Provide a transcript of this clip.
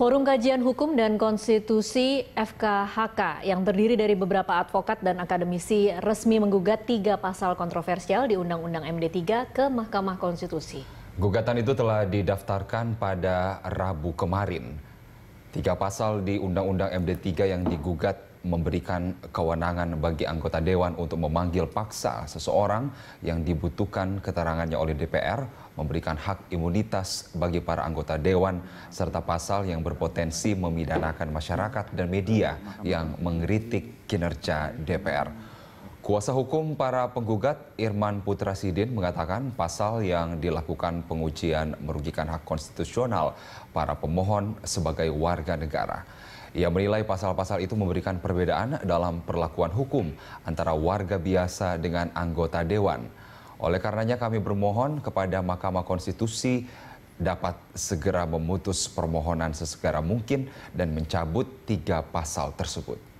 Forum Kajian Hukum dan Konstitusi FKHK yang terdiri dari beberapa advokat dan akademisi resmi menggugat tiga pasal kontroversial di Undang-Undang MD3 ke Mahkamah Konstitusi. Gugatan itu telah didaftarkan pada Rabu kemarin. Tiga pasal di Undang-Undang MD3 yang digugat memberikan kewenangan bagi anggota dewan untuk memanggil paksa seseorang yang dibutuhkan keterangannya oleh DPR, memberikan hak imunitas bagi para anggota dewan, serta pasal yang berpotensi memidanakan masyarakat dan media yang mengkritik kinerja DPR. Kuasa hukum para penggugat Irman Putra Sidin mengatakan pasal yang dilakukan pengujian merugikan hak konstitusional para pemohon sebagai warga negara. Ia menilai pasal-pasal itu memberikan perbedaan dalam perlakuan hukum antara warga biasa dengan anggota dewan. Oleh karenanya kami bermohon kepada Mahkamah Konstitusi dapat segera memutus permohonan sesegera mungkin dan mencabut tiga pasal tersebut.